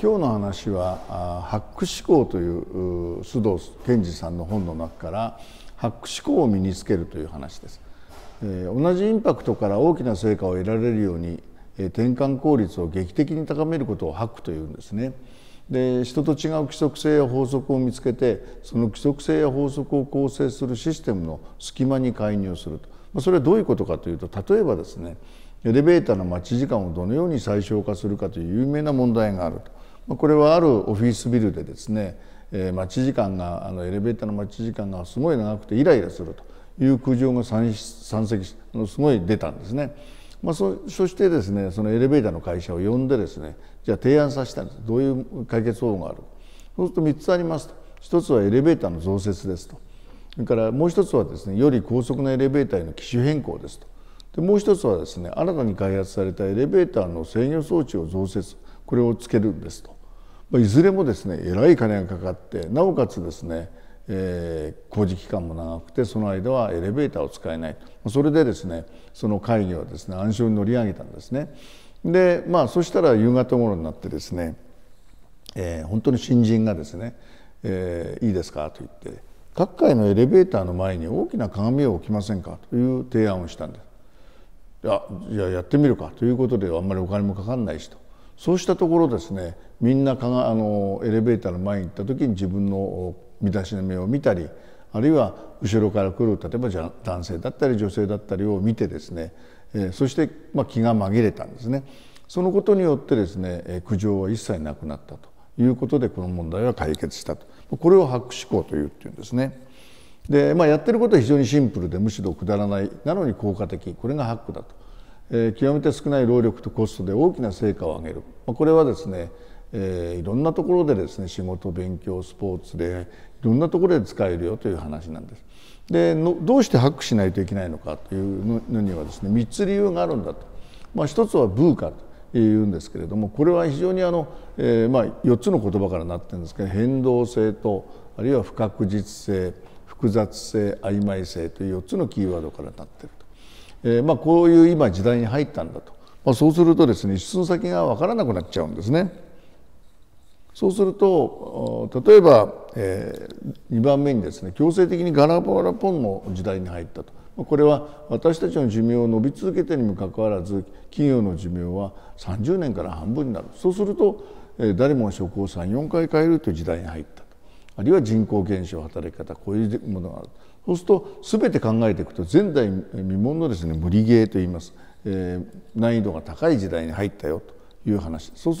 今日の話は「ハック思考」という須藤健二さんの本の中から「ハック思考を身につける」という話です。え同じインパクトから大きな成果を得られるように、え転換効率を劇的に高めることをハックというんですね。で人と違う規則性や法則を見つけてその規則性や法則を構成するシステムの隙間に介入すると、まそれはどういうことかというと例えばですねエレベーターの待ち時間をどのように最小化するかという有名な問題があると。これはあるオフィスビルでですね待ち時間があのエレベーターの待ち時間がすごい長くてイライラするという苦情が山積すごい出たんですね。まあ、そそしてですねそのエレベーターの会社を呼んでですねじゃあ提案させたんですどういう解決方法があるそうすると3つありますと1つはエレベーターの増設ですとそれからもう1つはですねより高速なエレベーターへの機種変更ですとでもう1つはですね新たに開発されたエレベーターの制御装置を増設これをつけるんですと、まあ、いずれもですねえらい金がかかってなおかつですね、えー、工事期間も長くてその間はエレベーターを使えないそれでですねその会議はですね暗礁に乗り上げたんですね。でまあそしたら夕方頃になってですね、えー、本当に新人がですね、えー、いいですかと言って各界のエレベーターの前に大きな鏡を置きませんかという提案をしたんです。いやじゃやってみるかということであんまりお金もかかんないしとそうしたところですねみんなかがあのエレベーターの前に行った時に自分の身だしなみを見たりあるいは後ろから来る例えばじゃ男性だったり女性だったりを見てですね、えー、そして、まあ、気が紛れたんですねそのことによってですね、えー、苦情は一切なくなったということでこの問題は解決したとこれを白思考というっていうんですね。で、まあ、やってることは非常にシンプルでむしろくだらないなのに効果的これがハックだとえー、極めて少ない労力とコストで大きな成果を上げる、まあ、これはですね、えー、いろんなところでですね仕事勉強スポーツでいろんなところで使えるよという話なんです。でどうしてハックしないといけないのかというのにはですね3つ理由があるんだと、まあ、1つはブーカというんですけれどもこれは非常にあの、えー、まあ、4つの言葉からなってるんですけど変動性とあるいは不確実性複雑性曖昧性という4つのキーワードからなってるえー、まあ、こういう今時代に入ったんだと、まあ、そうするとですね出寸先が分からなくなっちゃうんですね。そうすると例えば、えー、2番目にですね強制的にガラパラポンの時代に入ったと。これは私たちの寿命を伸び続けてにもかかわらず企業の寿命は30年から半分になるそうすると誰もが職を34回変えるという時代に入った。あるいは人口減少働き方こういうものがあるそうすると全て考えていくと前代未聞のですね無理ゲーといいます、えー、難易度が高い時代に入ったよという話。そうする